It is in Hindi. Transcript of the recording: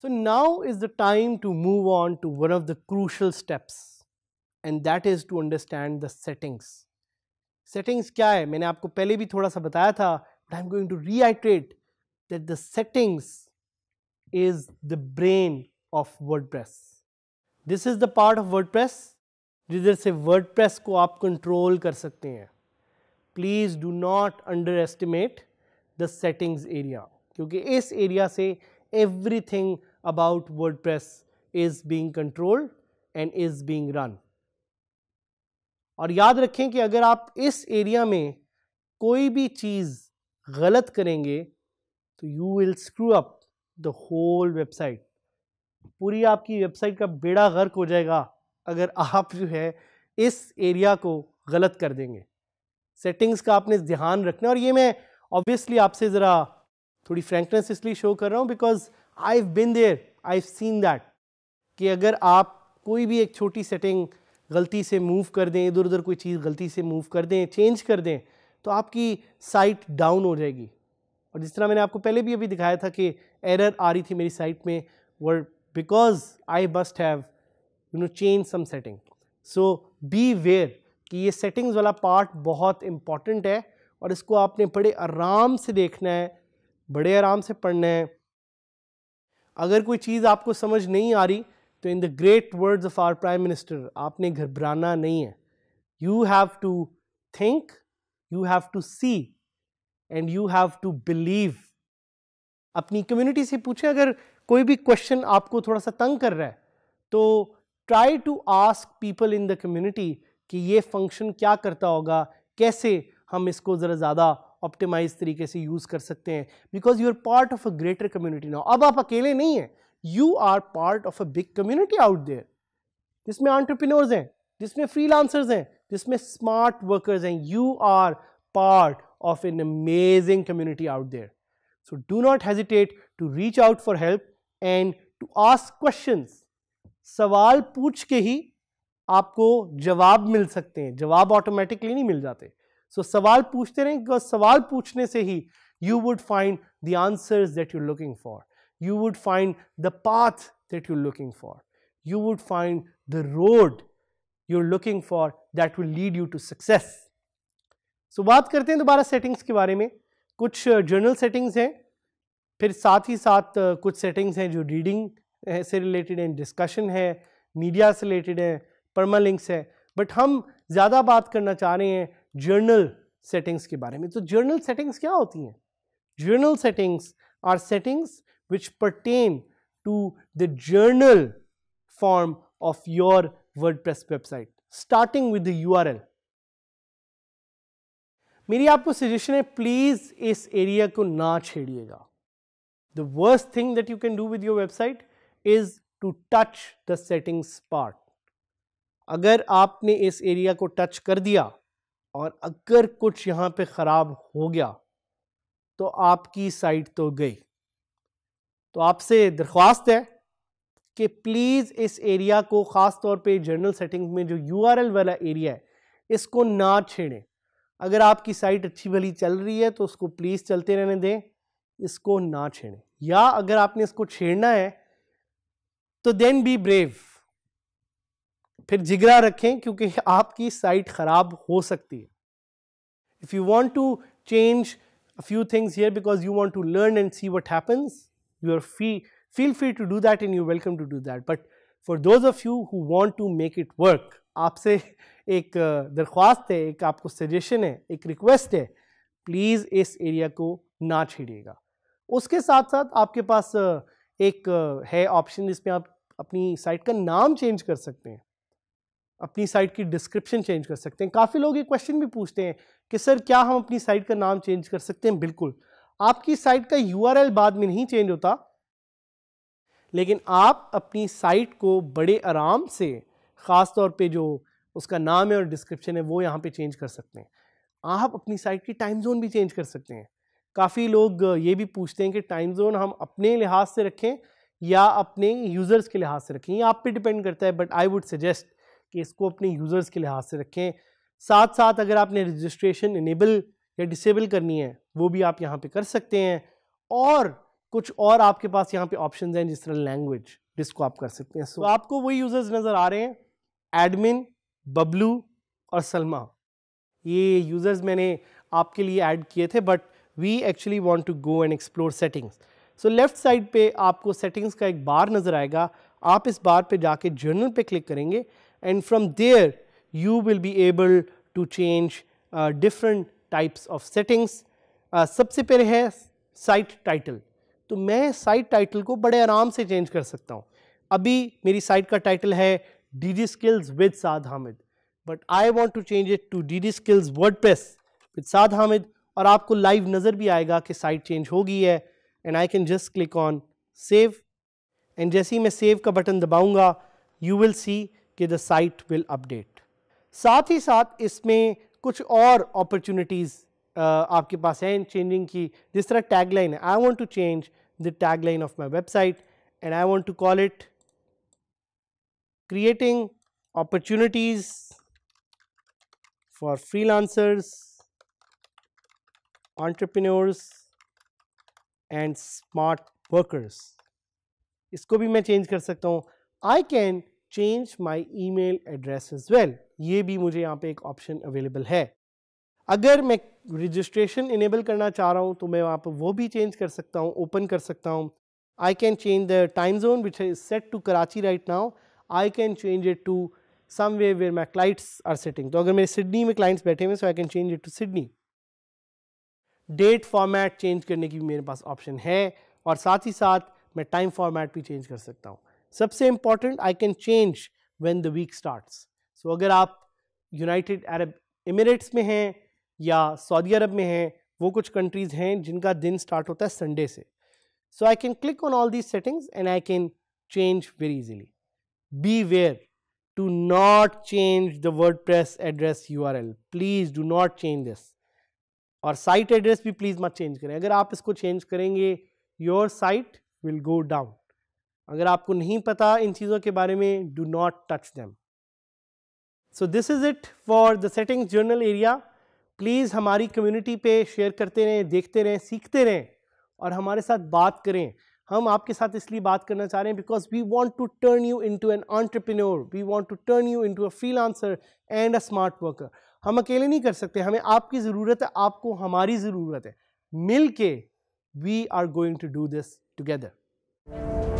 So now is the time to move on to one of the crucial steps and that is to understand the settings. Settings क्या है मैंने आपको पहले भी थोड़ा सा बताया था but I am going to reiterate that the settings is the brain of WordPress this is the part of WordPress जिधर से वर्ड प्रेस को आप कंट्रोल कर सकते हैं please do not underestimate the settings area क्योंकि इस एरिया से everything about WordPress is being controlled and is being run और याद रखें कि अगर आप इस एरिया में कोई भी चीज़ गलत करेंगे तो you will screw up the whole website पूरी आपकी वेबसाइट का बेड़ा गर्क हो जाएगा अगर आप जो है इस एरिया को गलत कर देंगे सेटिंग्स का आपने ध्यान रखना और ये मैं ऑब्वियसली आपसे ज़रा थोड़ी फ्रेंकनेस इसलिए शो कर रहा हूँ because I have been there I have seen that कि अगर आप कोई भी एक छोटी सेटिंग गलती से मूव कर दें इधर उधर कोई चीज़ गलती से मूव कर दें चेंज कर दें तो आपकी साइट डाउन हो जाएगी और जिस तरह मैंने आपको पहले भी अभी दिखाया था कि एरर आ रही थी मेरी साइट में were because I must have you know change some setting so be aware कि ये सेटिंग्स वाला पार्ट बहुत इम्पॉर्टेंट है और इसको आपने बड़े आराम से देखना है बड़े आराम से पढ़ना है अगर कोई चीज़ आपको समझ नहीं आ रही तो in the great words of our prime minister आपने घबराना नहीं है you have to think you have to see and you have to believe अपनी कम्युनिटी से पूछें अगर कोई भी क्वेश्चन आपको थोड़ा सा तंग कर रहा है तो try to ask people in the community कि ये फंक्शन क्या करता होगा कैसे हम इसको ज़रा ज़्यादा ऑप्टिमाइज तरीके से यूज़ कर सकते हैं because you are part of a greater community now अब आप अकेले नहीं हैं you are part of a big community out there This may entrepreneurs this may freelancers this may smart workers and you are part of an amazing community out there so do not hesitate to reach out for help and to ask questions सवाल पूछ के ही आपको जवाब मिल सकते हैं जवाब ऑटोमेटिकली नहीं मिल जाते so, सवाल पूछते रहें सवाल पूछने से ही you would find the answers that you're looking for. You would find the path that you're looking for. You would find the road you're looking for that will lead you to success. So बात करते हैं दोबारा settings के बारे में कुछ journal settings हैं फिर साथ ही साथ कुछ settings हैं जो reading से related हैं discussion है media से related हैं permalinks है but हम ज़्यादा बात करना चाह रहे हैं journal settings के बारे में तो journal settings क्या होती हैं journal settings are settings which pertain to the journal form of your WordPress website, starting with the URL. मेरी आपको सजेशन है प्लीज इस एरिया को ना छेड़िएगा the worst thing that you can do with your website is to touch the settings part अगर आपने इस एरिया को टच कर दिया और अगर कुछ यहां पे ख़राब हो गया तो आपकी साइट तो गई तो आपसे दरख्वास्त है कि प्लीज़ इस एरिया को ख़ास तौर पे जर्नल सेटिंग में जो यूआरएल वाला एरिया है इसको ना छेड़ें अगर आपकी साइट अच्छी भली चल रही है तो उसको प्लीज़ चलते रहने दें इसको ना छेड़ें या अगर आपने इसको छेड़ना है तो देन बी ब्रेव फिर जिगरा रखें क्योंकि आपकी साइट ख़राब हो सकती है if you want to change a few things here because you want to learn and see what happens you are free, feel free to do that and you're welcome to do that. But for those of you who want to make it work, आपसे एक दरख्वास्त है एक आपको सजेशन है एक रिक्वेस्ट है प्लीज़ इस एरिया को ना छेड़िएगा उसके sath साथ आपके पास एक है ऑप्शन जिसमें aap apni site ka naam change kar sakte hain अपनी साइट की डिस्क्रिप्शन चेंज कर सकते हैं काफ़ी लोग ये क्वेश्चन भी पूछते हैं कि सर क्या हम अपनी साइट का नाम चेंज कर सकते हैं बिल्कुल आपकी साइट का यूआरएल बाद में नहीं चेंज होता लेकिन आप अपनी साइट को बड़े आराम से ख़ास तौर पे जो उसका नाम है और डिस्क्रिप्शन है वो यहाँ पे चेंज कर सकते हैं आप अपनी साइट की टाइम जोन भी चेंज कर सकते हैं काफ़ी लोग ये भी पूछते हैं कि टाइम जोन हम अपने लिहाज से रखें या अपने यूज़र्स के लिहाज से रखें ये आप पे डिपेंड करता है बट आई वुड सजेस्ट कि इसको अपने यूज़र्स के लिहाज से रखें साथ साथ अगर आपने रजिस्ट्रेशन इनेबल या डिसेबल करनी है वो भी आप यहाँ पे कर सकते हैं और कुछ और आपके पास यहाँ पे ऑप्शंस हैं जिस तरह लैंग्वेज जिसको आप कर सकते हैं सो so, आपको वही यूज़र्स नज़र आ रहे हैं एडमिन बबलू और सलमा ये यूज़र्स मैंने आपके लिए ऐड किए थे but we actually want to go and explore settings so left side पे आपको सेटिंग्स का एक बार नज़र आएगा आप इस बार पे जाके जर्नल पे क्लिक करेंगे and from there you will be able to change different types of settings सबसे पहले है साइट टाइटल तो मैं साइट टाइटल को बड़े आराम से चेंज कर सकता हूँ अभी मेरी साइट का टाइटल है D D skills with Saad Hamid but I want to change it to D D skills WordPress with Saad Hamid और आपको लाइव नज़र भी आएगा कि साइट चेंज हो गई है and I can just click on save एंड जैसे ही मैं सेव का बटन दबाऊंगा यू विल सी कि द साइट विल अपडेट साथ ही साथ इसमें कुछ और अपॉर्चुनिटीज़ uh, आपके पास हैं चेंजिंग की जिस तरह टैग लाइन है I want to change the tag line of my website and I want to call it creating for freelancers entrepreneurs and smart workers इसको भी मैं चेंज कर सकता हूँ I can change my email address is well ये भी मुझे यहाँ पे एक ऑप्शन अवेलेबल है अगर मैं रजिस्ट्रेशन इनेबल करना चाह रहा हूँ तो मैं वहाँ पर वो भी चेंज कर सकता हूँ ओपन कर सकता हूँ I can change the time zone which is set to Karachi right now I can change it to some way where my clients are setting तो अगर मेरे सिडनी में क्लाइंट्स बैठे हुए so I can change it to Sydney date format change करने की भी मेरे पास ऑप्शन है और साथ ही साथ मैं टाइम फॉर्मैट भी चेंज कर सकता हूँ सबसे important I can change when the week starts so अगर आप यूनाइटेड अरब इमिरेट्स में हैं या सऊदी अरब में हैं वो कुछ कंट्रीज़ हैं जिनका दिन स्टार्ट होता है संडे से so I can click on all these settings and I can change where very not change the not change the WordPress address URL. Please do not change this. और साइट एड्रेस भी प्लीज़ मत चेंज करें अगर आप इसको चेंज करेंगे your site will go down अगर आपको नहीं पता इन चीज़ों के बारे में do not touch them so this is it for the setting general area please हमारी कम्युनिटी पे शेयर करते रहें देखते रहें सीखते रहें और हमारे साथ बात करें हम आपके साथ इसलिए बात करना चाह रहे हैं because we want to turn you into an entrepreneur we want to turn you into a freelancer and a smart worker हम अकेले नहीं कर सकते हमें आपकी ज़रूरत है आपको हमारी ज़रूरत है मिल के we are going to do this together